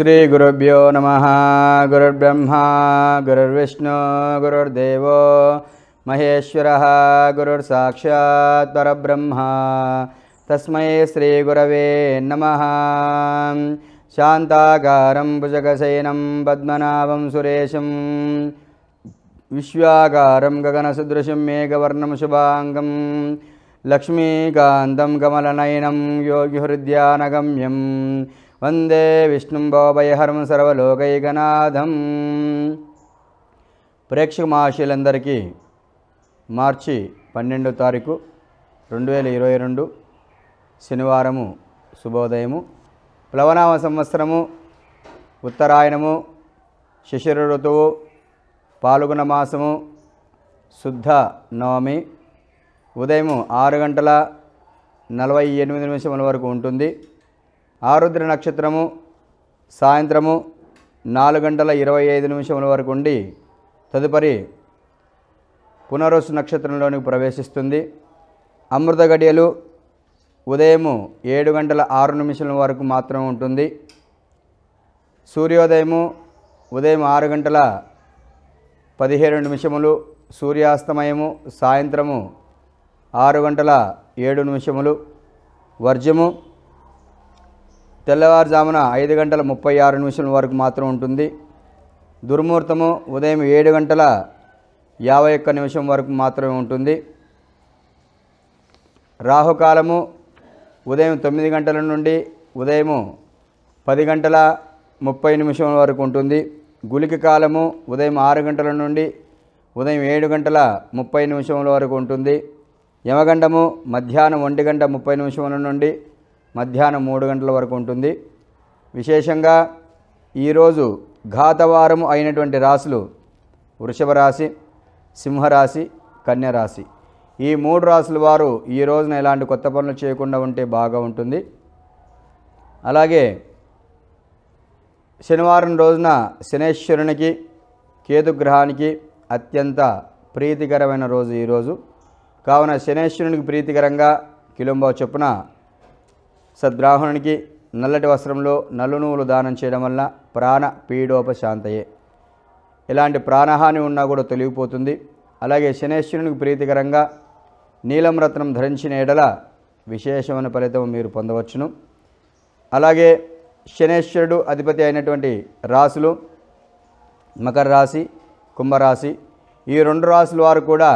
श्रीगुरुभ्यो नमः गुरुर्ब्रह्मा गुरुर्विष्णु गुरुर्देवो महेश्वरः गुरुर्साक्षात् परब्रह्म तस्मै श्रीगुरवे नमः शान्ताकारं भुजगशयनं पद्मनाभं सुरेशं विश्वाकारं गगनसदृशं मेघवर्णं शुभाङ्गं लक्ष्मीकान्तं कमलनयनं योगिहृद्यानगम्यम् వందే విష్ణుం బాబయహరం సర్వలోకైకనాథం ప్రేక్షక మహాశీలందరికీ మార్చి పన్నెండో తారీఖు రెండు వేల ఇరవై రెండు శనివారము శుభోదయము ప్లవనామ సంవత్సరము ఉత్తరాయణము శిశిర ఋతువు పాల్గొన మాసము శుద్ధ నవమి ఉదయం ఆరు గంటల నలభై ఎనిమిది నిమిషముల వరకు ఉంటుంది ఆరుద్ర నక్షత్రము సాయంత్రము నాలుగు గంటల ఇరవై ఐదు నిమిషముల వరకు ఉండి తదుపరి పునరుసు నక్షత్రంలోనికి ప్రవేశిస్తుంది అమృత గడియలు ఉదయము ఏడు గంటల ఆరు నిమిషముల వరకు మాత్రం ఉంటుంది సూర్యోదయము ఉదయం ఆరు గంటల పదిహేను నిమిషములు సూర్యాస్తమయము సాయంత్రము ఆరు గంటల ఏడు నిమిషములు వర్జము తెల్లవారుజామున ఐదు గంటల ముప్పై ఆరు నిమిషాల వరకు మాత్రం ఉంటుంది దుర్ముహూర్తము ఉదయం ఏడు గంటల యాభై ఒక్క నిమిషం వరకు మాత్రమే ఉంటుంది రాహుకాలము ఉదయం తొమ్మిది గంటల నుండి ఉదయము పది గంటల ముప్పై నిమిషం వరకు ఉంటుంది గులికి కాలము ఉదయం ఆరు గంటల నుండి ఉదయం ఏడు గంటల ముప్పై నిమిషముల వరకు ఉంటుంది యమగండము మధ్యాహ్నం ఒంటి గంట ముప్పై నిమిషముల నుండి మధ్యాహ్నం మూడు గంటల వరకు ఉంటుంది విశేషంగా ఈరోజు ఘాతవారము అయినటువంటి రాశులు వృషభ రాశి సింహరాశి కన్యరాశి ఈ మూడు రాసుల వారు ఈ రోజున ఎలాంటి కొత్త పనులు చేయకుండా ఉంటే బాగా ఉంటుంది అలాగే శనివారం రోజున శనేశ్వరునికి కేతుగ్రహానికి అత్యంత ప్రీతికరమైన రోజు ఈరోజు కావున శనేశ్వరునికి ప్రీతికరంగా కిలుంబా చొప్పున సద్బ్రాహ్మణునికి నల్లటి వస్త్రంలో నలునూలు దానం చేయడం వల్ల ప్రాణ పీడోపశాంతయే ఎలాంటి ప్రాణహాని ఉన్నా కూడా తొలగిపోతుంది అలాగే శనేశ్వరునికి ప్రీతికరంగా నీలం రత్నం ధరించిన ఎడల విశేషమైన ఫలితం మీరు పొందవచ్చును అలాగే శనేశ్వరుడు అధిపతి అయినటువంటి రాశులు మకర రాశి కుంభరాశి ఈ రెండు రాసుల వారు కూడా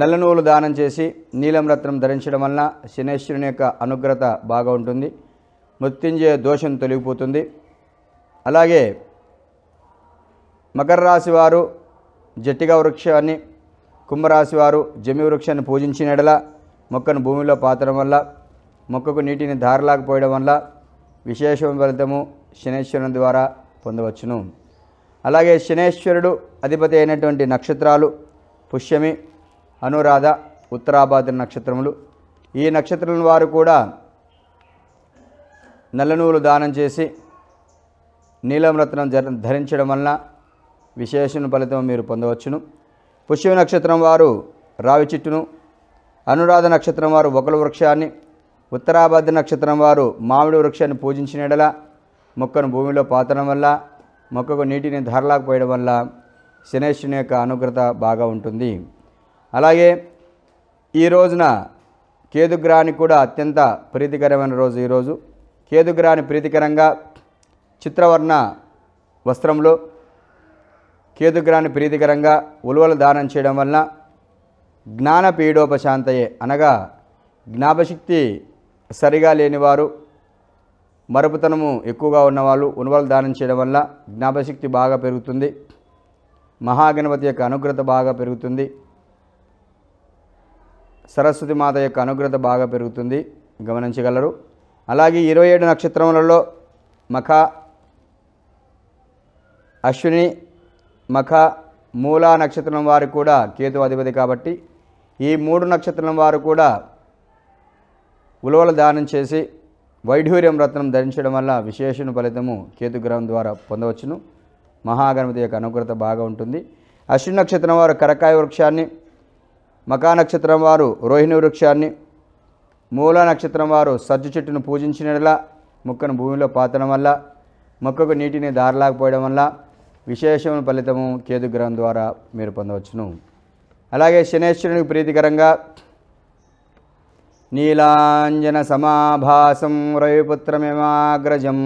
నల్లనూలు దానం చేసి నీలం రత్నం ధరించడం వలన శనేశ్వరుని యొక్క అనుగ్రత బాగా ఉంటుంది మృత్యుంజయ దోషం తొలగిపోతుంది అలాగే మకర రాశి వారు జట్టిగా వృక్షాన్ని కుంభరాశి వారు జమి వృక్షాన్ని పూజించిన ఎడల మొక్కను భూమిలో పాతడం వల్ల మొక్కకు నీటిని ధారలాకపోయడం వల్ల విశేషమైన ఫలితము శనేశ్వరుని ద్వారా పొందవచ్చును అలాగే శనేశ్వరుడు అధిపతి అయినటువంటి నక్షత్రాలు పుష్యమి అనురాధ ఉత్తరాబాద నక్షత్రములు ఈ నక్షత్రం వారు కూడా నల్లనూలు దానం చేసి నీలం రత్నం ధరించడం వలన విశేషణ ఫలితం మీరు పొందవచ్చును పుష్య నక్షత్రం వారు రావి చెట్టును అనురాధ నక్షత్రం వారు ఒకల వృక్షాన్ని ఉత్తరాభద్ర నక్షత్రం వారు మామిడి వృక్షాన్ని పూజించిన ఎడల మొక్కను భూమిలో పాతడం వల్ల మొక్కకు నీటిని ధరలాకపోయడం వల్ల శనేశ్వరుని యొక్క అనుగ్రత బాగా ఉంటుంది అలాగే ఈ రోజున కేదుగ్రహానికి కూడా అత్యంత ప్రీతికరమైన రోజు ఈరోజు కేదుగ్రహాన్ని ప్రీతికరంగా చిత్రవర్ణ వస్త్రంలో కేతుగ్రాన్ని ప్రీతికరంగా ఉలువలు దానం చేయడం వలన జ్ఞాన పీడోపశాంతయే అనగా జ్ఞాపశక్తి సరిగా లేనివారు మరపుతనము ఎక్కువగా ఉన్నవాళ్ళు ఉలువలు దానం చేయడం వల్ల జ్ఞాపశక్తి బాగా పెరుగుతుంది మహాగణపతి యొక్క అనుగ్రత బాగా పెరుగుతుంది సరస్వతి మాత యొక్క అనుగ్రత బాగా పెరుగుతుంది గమనించగలరు అలాగే ఇరవై ఏడు నక్షత్రములలో మఖ అశ్విని మఖ మూలా నక్షత్రం వారు కూడా కేతు అధిపతి కాబట్టి ఈ మూడు నక్షత్రం వారు కూడా ఉలవల దానం చేసి వైఢూర్యం రత్నం ధరించడం వల్ల విశేషణ ఫలితము కేతుగ్రహం ద్వారా పొందవచ్చును మహాగణపతి యొక్క అనుగ్రత బాగా ఉంటుంది అశ్విని నక్షత్రం వారు కరకాయ వృక్షాన్ని మకా నక్షత్రం వారు రోహిణి వృక్షాన్ని మూల నక్షత్రం వారు సజ్జు చెట్టును పూజించిన మొక్కను భూమిలో పాతడం వల్ల మొక్కకు నీటిని దారలాకపోయడం వల్ల విశేషమైన ఫలితము గ్రహం ద్వారా మీరు పొందవచ్చును అలాగే శనేశ్వరునికి ప్రీతికరంగా నీలాంజన సమాభాసం రవిపుత్రమిమాగ్రజం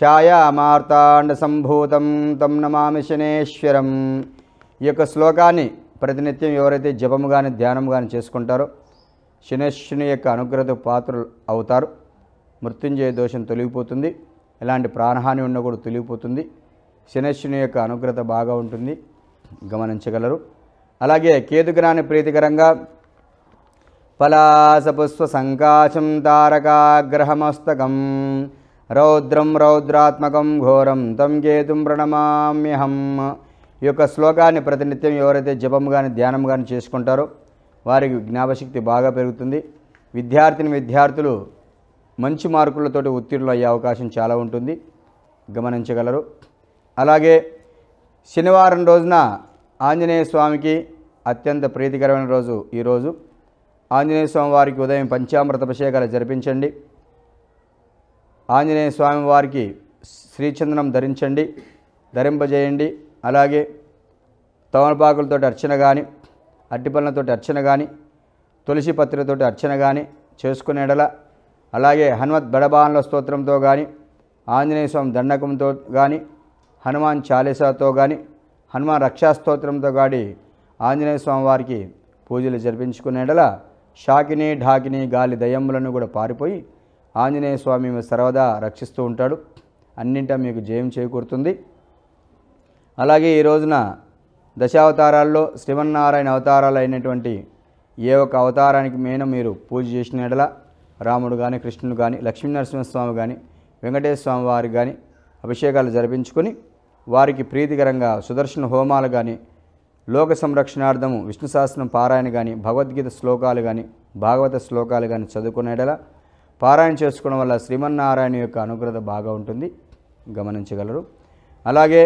ఛాయామార్తాండ సంభూతం తం నమామి శనేశ్వరం ఈ యొక్క శ్లోకాన్ని ప్రతినిత్యం ఎవరైతే జపము కానీ ధ్యానం కానీ చేసుకుంటారో శనేశ్వని యొక్క అనుగ్రహత పాత్రలు అవుతారు మృత్యుంజయ దోషం తొలగిపోతుంది ఎలాంటి ప్రాణహాని ఉన్నా కూడా తొలగిపోతుంది శనేశ్వని యొక్క అనుగ్రత బాగా ఉంటుంది గమనించగలరు అలాగే కేతుగ్రాన్ని ప్రీతికరంగా పలాసపుష్ప సంకాశం తారకాగ్రహమస్తకం రౌద్రం రౌద్రాత్మకం ఘోరం తం కేతుం ప్రణమామ్యహం ఈ యొక్క శ్లోకాన్ని ప్రతినిత్యం ఎవరైతే జపం కానీ ధ్యానం కానీ చేసుకుంటారో వారికి జ్ఞాపశక్తి బాగా పెరుగుతుంది విద్యార్థిని విద్యార్థులు మంచి మార్కులతోటి ఉత్తీర్ణులు అయ్యే అవకాశం చాలా ఉంటుంది గమనించగలరు అలాగే శనివారం రోజున ఆంజనేయ స్వామికి అత్యంత ప్రీతికరమైన రోజు ఈరోజు ఆంజనేయ స్వామి వారికి ఉదయం పంచామృత అభిషేకాలు జరిపించండి ఆంజనేయ స్వామి వారికి శ్రీచందనం ధరించండి ధరింపజేయండి అలాగే తమలపాకులతో అర్చన కానీ అట్టిపళ్ళతో అర్చన కానీ తులసి పత్రితో అర్చన కానీ చేసుకునేడల అలాగే హనుమత్ బడబాన్ల స్తోత్రంతో కానీ ఆంజనేయ స్వామి దండకంతో కానీ హనుమాన్ చాలీసాతో కానీ హనుమాన్ రక్షాస్తోత్రంతో కానీ ఆంజనేయ స్వామి వారికి పూజలు జరిపించుకునేడల షాకిని ఢాకిని గాలి దయ్యములను కూడా పారిపోయి ఆంజనేయ స్వామి సర్వదా రక్షిస్తూ ఉంటాడు అన్నింటా మీకు జయం చేకూరుతుంది అలాగే ఈ రోజున దశావతారాల్లో శ్రీమన్నారాయణ అవతారాలు అయినటువంటి ఏ ఒక్క అవతారానికి మేన మీరు పూజ చేసిన ఎడల రాముడు కానీ కృష్ణుడు కానీ లక్ష్మీనరసింహస్వామి కానీ వెంకటేశ్వర స్వామి వారికి కానీ అభిషేకాలు జరిపించుకొని వారికి ప్రీతికరంగా సుదర్శన హోమాలు కానీ లోక సంరక్షణార్థము విష్ణు సహస్రం పారాయణ కానీ భగవద్గీత శ్లోకాలు కానీ భాగవత శ్లోకాలు కానీ చదువుకునేటలా పారాయణ చేసుకోవడం వల్ల శ్రీమన్నారాయణ యొక్క అనుగ్రత బాగా ఉంటుంది గమనించగలరు అలాగే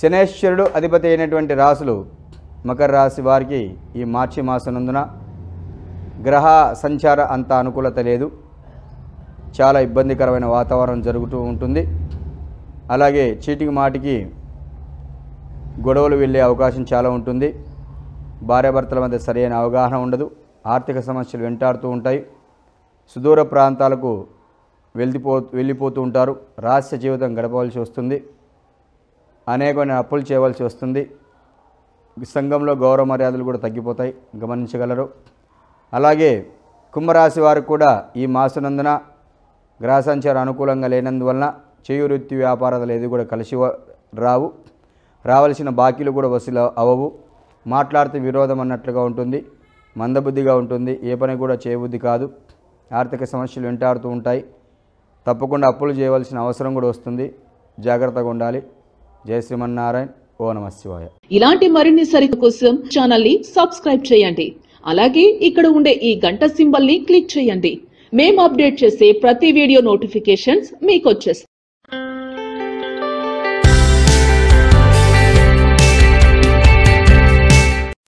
శనేశ్వరుడు అధిపతి అయినటువంటి రాసులు మకర రాశి వారికి ఈ మార్చి మాసనందున గ్రహ సంచార అంత అనుకూలత లేదు చాలా ఇబ్బందికరమైన వాతావరణం జరుగుతూ ఉంటుంది అలాగే చీటికి మాటికి గొడవలు వెళ్ళే అవకాశం చాలా ఉంటుంది భార్యాభర్తల మధ్య సరైన అవగాహన ఉండదు ఆర్థిక సమస్యలు వెంటాడుతూ ఉంటాయి సుదూర ప్రాంతాలకు వెళ్ళిపో వెళ్ళిపోతూ ఉంటారు రహస్య జీవితం గడపవలసి వస్తుంది అనేకమైన అప్పులు చేయవలసి వస్తుంది సంఘంలో గౌరవ మర్యాదలు కూడా తగ్గిపోతాయి గమనించగలరు అలాగే కుంభరాశి వారికి కూడా ఈ మాసనందున గ్రహసంచారం అనుకూలంగా లేనందువలన చేయువృత్తి వ్యాపారాలు ఏది కూడా కలిసి రావు రావలసిన బాకీలు కూడా వసూలు అవ్వవు మాట్లాడితే విరోధం అన్నట్లుగా ఉంటుంది మందబుద్ధిగా ఉంటుంది ఏ పని కూడా చేయబుద్ధి కాదు ఆర్థిక సమస్యలు వెంటాడుతూ ఉంటాయి తప్పకుండా అప్పులు చేయవలసిన అవసరం కూడా వస్తుంది జాగ్రత్తగా ఉండాలి జై శ్రీమన్నారాయణ ఓ నమ శివాయ ఇలాంటి మరిన్ని సరికు కోసం ఛానల్ ని సబ్స్క్రైబ్ చేయండి అలాగే ఇక్కడ ఉండే ఈ గంట సింబల్ ని క్లిక్ చేయండి మేము అప్డేట్ చేసే ప్రతి వీడియో నోటిఫికేషన్స్ మీకు వచ్చేస్తాయి